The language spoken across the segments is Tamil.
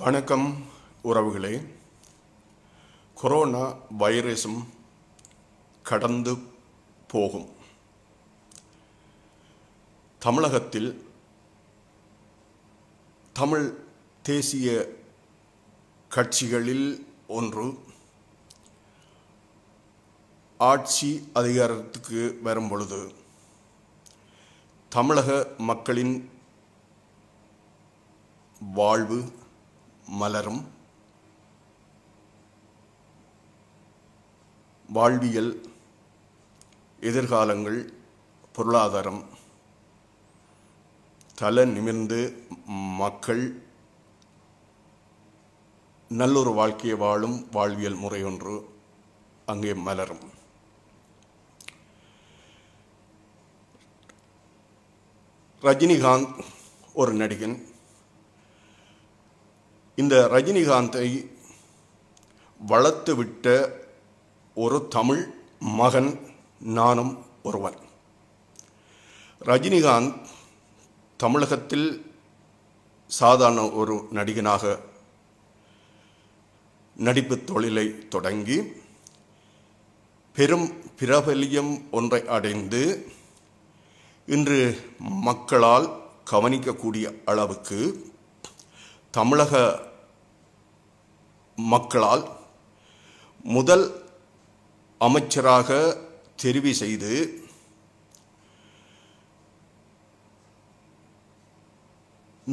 வணக்கம் உறவுகளே கொரோனா வைரஸும் கடந்து போகும் தமிழகத்தில் தமிழ் தேசிய கட்சிகளில் ஒன்று ஆட்சி அதிகாரத்துக்கு வரும் பொழுது தமிழக மக்களின் வாழ்வு மலரும் வாழ்வியல் எதிர்காலங்கள் பொருளாதாரம் தல நிமிர்ந்து மக்கள் நல்லொரு வாழ்க்கையை வாழும் வாழ்வியல் முறை ஒன்று அங்கே மலரும் ரஜினிகாந்த் ஒரு நடிகன் இந்த ரஜினிகாந்தை வளர்த்துவிட்ட ஒரு தமிழ் மகன் நானும் ஒருவன் ரஜினிகாந்த் தமிழகத்தில் சாதாரண ஒரு நடிகனாக நடிப்பு தொழிலை தொடங்கி பெரும் பிரபலியம் ஒன்றை அடைந்து இன்று மக்களால் கவனிக்கக்கூடிய அளவுக்கு தமிழக மக்களால் முதல் அமைச்சராக தெரிவு செய்து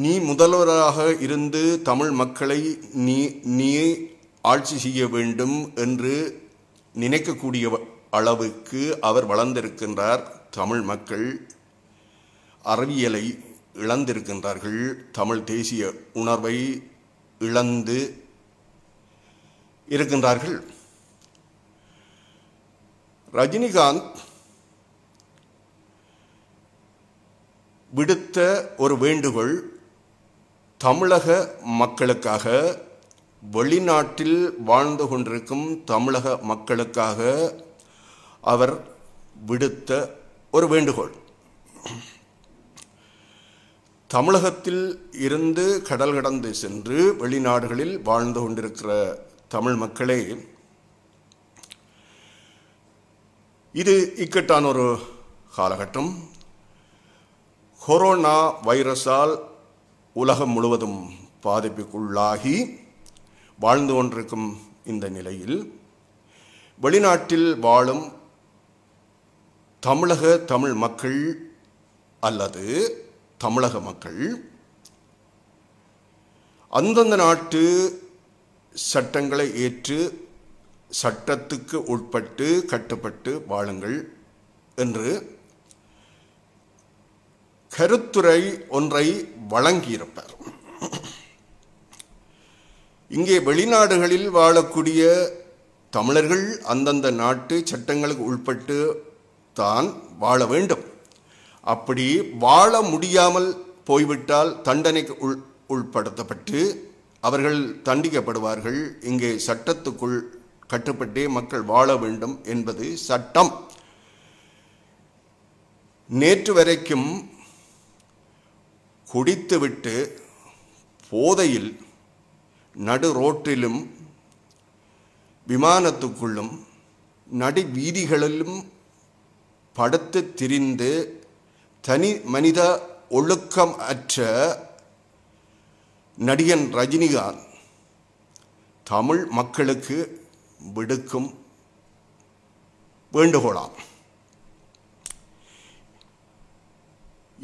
நீ முதல்வராக இருந்து தமிழ் மக்களை நீ நீ ஆட்சி செய்ய வேண்டும் என்று நினைக்கக்கூடிய அளவுக்கு அவர் வளர்ந்திருக்கின்றார் தமிழ் மக்கள் அறிவியலை இழந்திருக்கின்றார்கள் தமிழ் தேசிய உணர்வை இழந்து இருக்கின்றார்கள் ரஜினிகாந்த் விடுத்த ஒரு வேண்டுகோள் தமிழக மக்களுக்காக வெளிநாட்டில் வாழ்ந்து கொண்டிருக்கும் தமிழக மக்களுக்காக அவர் விடுத்த ஒரு வேண்டுகோள் தமிழகத்தில் இருந்து கடல் கடந்து சென்று வெளிநாடுகளில் வாழ்ந்து கொண்டிருக்கிற தமிழ் மக்களே இது இக்கட்டான ஒரு காலகட்டம் கொரோனா வைரஸால் உலகம் முழுவதும் பாதிப்புக்குள்ளாகி வாழ்ந்து கொண்டிருக்கும் இந்த நிலையில் வெளிநாட்டில் வாழும் தமிழக தமிழ் மக்கள் அல்லது தமிழக மக்கள் அந்தந்த நாட்டு சட்டங்களை ஏற்று சட்டத்துக்கு உட்பட்டு கட்டுப்பட்டு வாழுங்கள் என்று கருத்துரை ஒன்றை வழங்கியிருப்பார் இங்கே வெளிநாடுகளில் வாழக்கூடிய தமிழர்கள் அந்தந்த நாட்டு சட்டங்களுக்கு உட்பட்டு தான் வாழ வேண்டும் அப்படி வாழ முடியாமல் போய்விட்டால் தண்டனைக்கு உள் உள்படுத்தப்பட்டு அவர்கள் தண்டிக்கப்படுவார்கள் இங்கே சட்டத்துக்குள் கட்டுப்பட்டே மக்கள் வாழ வேண்டும் என்பது சட்டம் நேற்று வரைக்கும் குடித்துவிட்டு போதையில் நடு ரோட்டிலும் விமானத்துக்குள்ளும் நடு வீதிகளிலும் படுத்து திரிந்து தனி மனித ஒழுக்கம் அற்ற நடிகன் ரஜினிகாந்த் தமிழ் மக்களுக்கு விடுக்கும் வேண்டுகோளாம்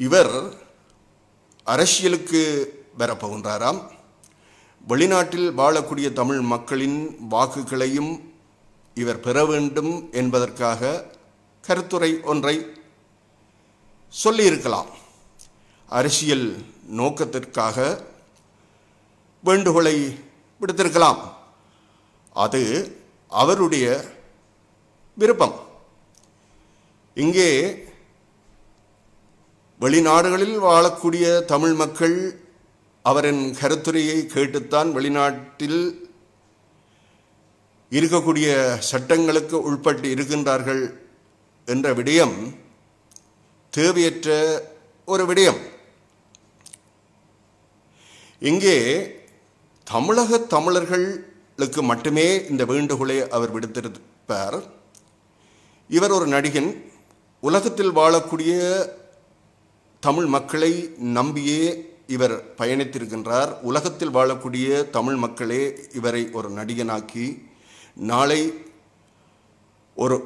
இவர் அரசியலுக்கு வரப்போகின்றாராம் வெளிநாட்டில் வாழக்கூடிய தமிழ் மக்களின் வாக்குகளையும் இவர் பெற வேண்டும் என்பதற்காக கருத்துரை ஒன்றை சொல்லியிருக்கலாம் அரசியல் நோக்கத்திற்காக வேண்டுகோளை விடுத்திருக்கலாம் அது அவருடைய விருப்பம் இங்கே வெளிநாடுகளில் வாழக்கூடிய தமிழ் மக்கள் அவரின் கருத்துரையை கேட்டுத்தான் வெளிநாட்டில் இருக்கக்கூடிய சட்டங்களுக்கு உட்பட்டு இருக்கின்றார்கள் என்ற விடயம் தேவையற்ற ஒரு விடயம் இங்கே தமிழக தமிழர்களுக்கு மட்டுமே இந்த வேண்டுகோளை அவர் விடுத்திருப்பார் இவர் ஒரு நடிகன் உலகத்தில் வாழக்கூடிய தமிழ் மக்களை நம்பியே இவர் பயணித்திருக்கின்றார் உலகத்தில் வாழக்கூடிய தமிழ் மக்களே இவரை ஒரு நடிகனாக்கி நாளை ஒரு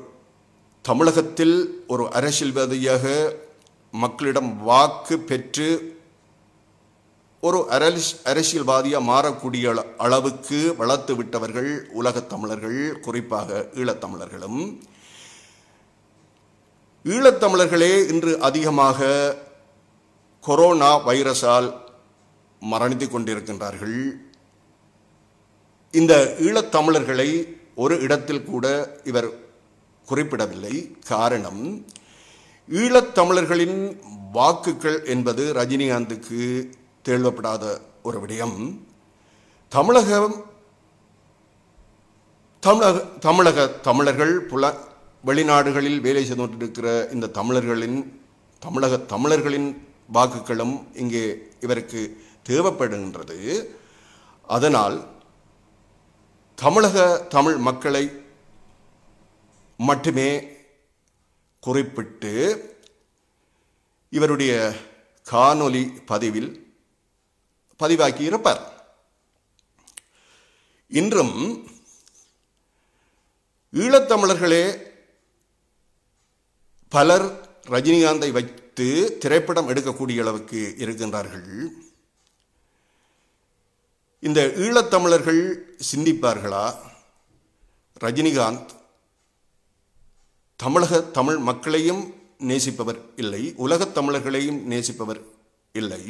தமிழகத்தில் ஒரு அரசியல்வாதியாக மக்களிடம் வாக்கு பெற்று ஒரு அரசியல்வாதியாக மாறக்கூடிய அளவுக்கு வளர்த்து விட்டவர்கள் உலகத் தமிழர்கள் குறிப்பாக ஈழத்தமிழர்களும் ஈழத்தமிழர்களே இன்று அதிகமாக கொரோனா வைரஸால் மரணித்து கொண்டிருக்கின்றார்கள் இந்த ஈழத்தமிழர்களை ஒரு இடத்தில் கூட இவர் குறிப்பிடவில்லை காரணம் ஈழத்தமிழர்களின் வாக்குகள் என்பது ரஜினிகாந்துக்கு தேழ்வப்படாத ஒரு விடயம் தமிழகம் தமிழக தமிழக தமிழர்கள் புல வெளிநாடுகளில் வேலை செய்து கொண்டிருக்கிற இந்த தமிழர்களின் தமிழக தமிழர்களின் வாக்குகளும் இங்கே இவருக்கு தேவைப்படுகின்றது அதனால் தமிழக தமிழ் மக்களை மட்டுமே குறிப்பிட்டு இவருடைய காணொலி பதிவில் பதிவாக்கியிருப்பார் இன்றும் ஈழத்தமிழர்களே பலர் ரஜினிகாந்தை வைத்து திரைப்படம் எடுக்கக்கூடிய அளவுக்கு இருக்கின்றார்கள் இந்த ஈழத்தமிழர்கள் சிந்திப்பார்களா ரஜினிகாந்த் தமிழக தமிழ் மக்களையும் நேசிப்பவர் இல்லை உலகத் தமிழர்களையும் நேசிப்பவர் இல்லை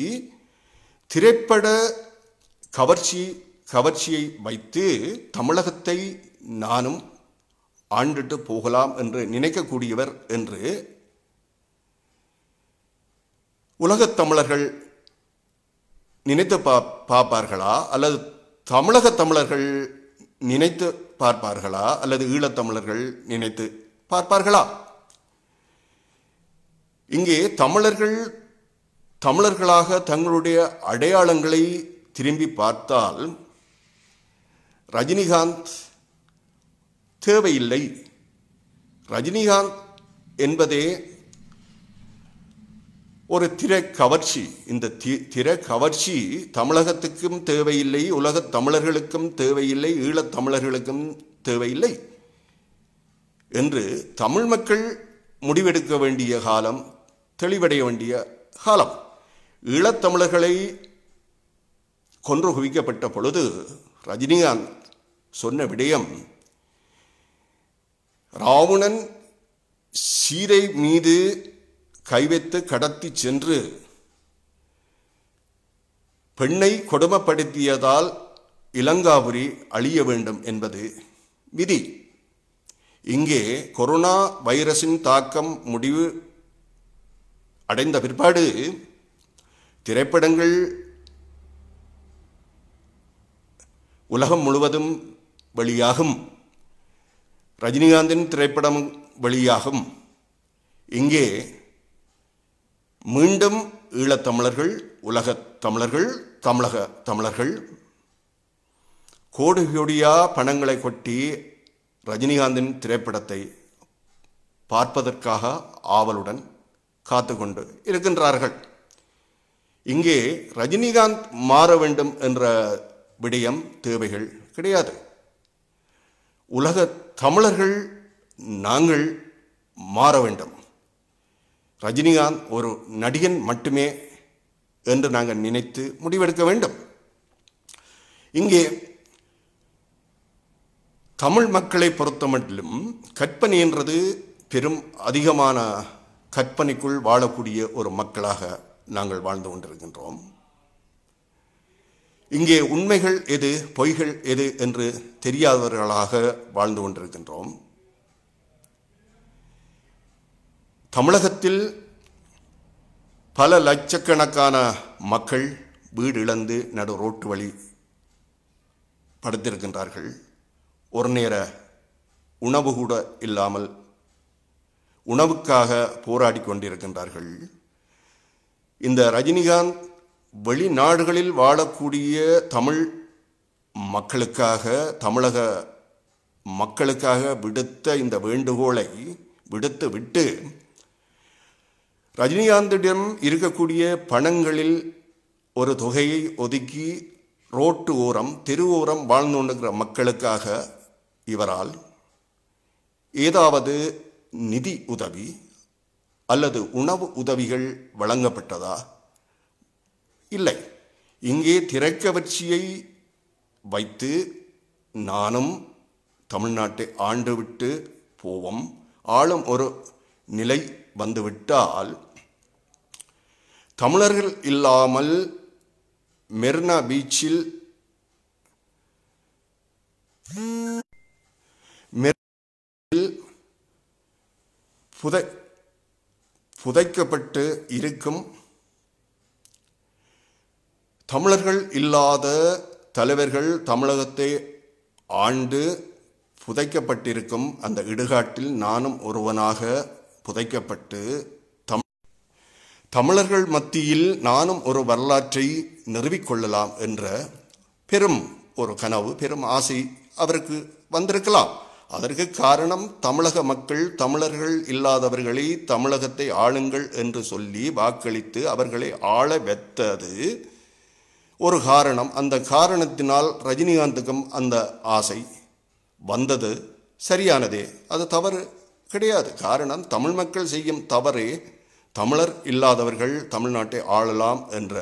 திரைப்பட கவர்ச்சி கவர்ச்சியை வைத்து தமிழகத்தை நானும் ஆண்டுட்டு போகலாம் என்று நினைக்கக்கூடியவர் என்று உலகத் தமிழர்கள் நினைத்து பா பார்ப்பார்களா அல்லது தமிழக தமிழர்கள் நினைத்து பார்ப்பார்களா அல்லது ஈழத்தமிழர்கள் நினைத்து பார்ப்பார்களா இங்கே தமிழர்கள் தமிழர்களாக தங்களுடைய அடையாளங்களை திரும்பி பார்த்தால் ரஜினிகாந்த் தேவையில்லை ரஜினிகாந்த் என்பதே ஒரு திரை கவர்ச்சி இந்த தி கவர்ச்சி தமிழகத்துக்கும் தேவையில்லை உலகத் தமிழர்களுக்கும் தேவையில்லை ஈழத் தமிழர்களுக்கும் தேவையில்லை என்று தமிழ் மக்கள் முடிவெடுக்க வேண்டிய காலம் தெளிவடைய வேண்டிய காலம் ஈழத்தமிழர்களை கொன்று குவிக்கப்பட்ட பொழுது ரஜினிகாந்த் சொன்ன விடயம் ராவணன் சீரை மீது கைவைத்து கடத்தி சென்று பெண்ணை கொடுமைப்படுத்தியதால் இளங்காபுரி அழிய வேண்டும் என்பது விதி இங்கே கொரோனா வைரஸின் தாக்கம் முடிவு அடைந்த பிற்பாடு திரைப்படங்கள் உலகம் முழுவதும் வெளியாகும் ரஜினிகாந்தின் திரைப்படம் வெளியாகும் இங்கே மீண்டும் ஈழத்தமிழர்கள் உலகத் தமிழர்கள் தமிழக தமிழர்கள் கோடி கோடியா பணங்களை கொட்டி ரஜினிகாந்தின் திரைப்படத்தை பார்ப்பதற்காக ஆவலுடன் காத்து கொண்டு இருக்கின்றார்கள் இங்கே ரஜினிகாந்த் மாற வேண்டும் என்ற விடயம் தேவைகள் கிடையாது உலக தமிழர்கள் நாங்கள் மாற வேண்டும் ரஜினிகாந்த் ஒரு நடிகன் மட்டுமே என்று நாங்கள் நினைத்து முடிவெடுக்க வேண்டும் இங்கே தமிழ் மக்களை பொறுத்த கற்பனை என்றது பெரும் அதிகமான கற்பனைக்குள் வாழக்கூடிய ஒரு மக்களாக நாங்கள் வாழ்ந்து கொண்டிருக்கின்றோம் இங்கே உண்மைகள் எது பொய்கள் எது என்று தெரியாதவர்களாக வாழ்ந்து கொண்டிருக்கின்றோம் தமிழகத்தில் பல லட்சக்கணக்கான மக்கள் வீடு இழந்து நடு ரோட்டு வழி படுத்திருக்கின்றார்கள் ஒரு நேர உணவு கூட இல்லாமல் உணவுக்காக போராடி கொண்டிருக்கின்றார்கள் இந்த ரஜினிகாந்த் வெளிநாடுகளில் வாழக்கூடிய தமிழ் மக்களுக்காக தமிழக மக்களுக்காக விடுத்த இந்த வேண்டுகோளை விடுத்து விட்டு ரஜினிகாந்திடம் இருக்கக்கூடிய பணங்களில் ஒரு தொகையை ஒதுக்கி ரோட்டு ஓரம் தெரு ஓரம் வாழ்ந்து கொண்டிருக்கிற மக்களுக்காக இவரால் ஏதாவது நிதி உதவி அல்லது உணவு உதவிகள் வழங்கப்பட்டதா இல்லை இங்கே திரைக்கவர்ச்சியை வைத்து நானும் தமிழ்நாட்டை ஆண்டுவிட்டு போவோம் ஆளும் ஒரு நிலை வந்துவிட்டால் தமிழர்கள் இல்லாமல் மெர்னா பீச்சில் புதை புதைக்கப்பட்டு இருக்கும் தமிழர்கள் இல்லாத தலைவர்கள் தமிழகத்தை ஆண்டு புதைக்கப்பட்டிருக்கும் அந்த இடுகாட்டில் நானும் ஒருவனாக புதைக்கப்பட்டு தம் தமிழர்கள் மத்தியில் நானும் ஒரு வரலாற்றை நிறுவிக்கொள்ளலாம் என்ற பெரும் ஒரு கனவு பெரும் ஆசை அவருக்கு வந்திருக்கலாம் அதற்கு காரணம் தமிழக மக்கள் தமிழர்கள் இல்லாதவர்களை தமிழகத்தை ஆளுங்கள் என்று சொல்லி வாக்களித்து அவர்களை ஆள வெத்தது ஒரு காரணம் அந்த காரணத்தினால் ரஜினிகாந்துக்கும் அந்த ஆசை வந்தது சரியானதே அது தவறு கிடையாது காரணம் தமிழ் மக்கள் செய்யும் தவறே தமிழர் இல்லாதவர்கள் தமிழ்நாட்டை ஆளலாம் என்ற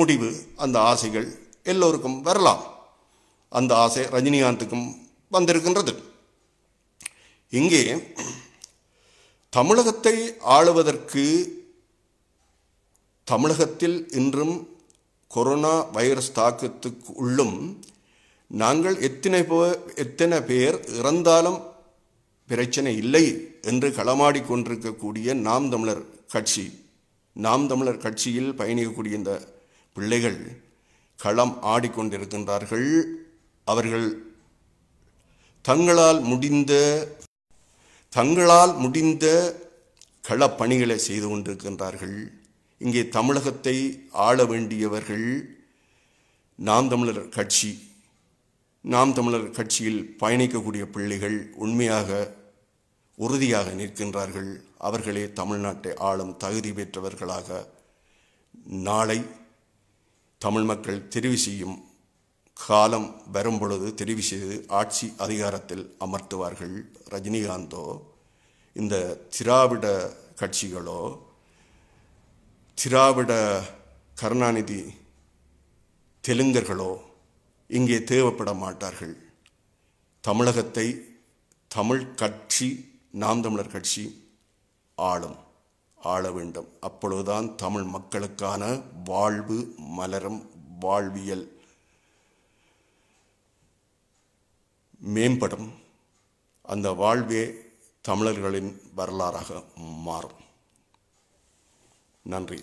முடிவு அந்த ஆசைகள் எல்லோருக்கும் வரலாம் அந்த ஆசை ரஜினிகாந்துக்கும் வந்திருக்கின்றது இங்கே தமிழகத்தை ஆளுவதற்கு தமிழகத்தில் இன்றும் கொரோனா வைரஸ் தாக்கத்துக்கு உள்ளும் நாங்கள் எத்தனை போ எத்தனை பேர் இறந்தாலும் பிரச்சனை இல்லை என்று களமாடி கொண்டிருக்கக்கூடிய நாம் தமிழர் கட்சி நாம் தமிழர் கட்சியில் பயணிக்கக்கூடிய இந்த பிள்ளைகள் களம் ஆடிக்கொண்டிருக்கின்றார்கள் அவர்கள் தங்களால் முடிந்த தங்களால் முடிந்த களப்பணிகளை செய்து கொண்டிருக்கின்றார்கள் இங்கே தமிழகத்தை ஆள வேண்டியவர்கள் நாம் தமிழர் கட்சி நாம் தமிழர் கட்சியில் பயணிக்கக்கூடிய பிள்ளைகள் உண்மையாக உறுதியாக நிற்கின்றார்கள் அவர்களே தமிழ்நாட்டை ஆளும் தகுதி பெற்றவர்களாக நாளை தமிழ் மக்கள் தெரிவு செய்யும் காலம் வரும் பொழுது தெரிவு செய்து ஆட்சி அதிகாரத்தில் அமர்த்துவார்கள் ரஜினிகாந்தோ இந்த திராவிட கட்சிகளோ திராவிட கருணாநிதி தெலுங்கர்களோ இங்கே தேவைப்பட மாட்டார்கள் தமிழகத்தை தமிழ் கட்சி நாம் தமிழர் கட்சி ஆளும் ஆள வேண்டும் அப்பொழுதுதான் தமிழ் மக்களுக்கான வாழ்வு மலரும் வாழ்வியல் மேம்படும் அந்த வாழ்வே தமிழர்களின் வரலாறாக மாறும் நன்றி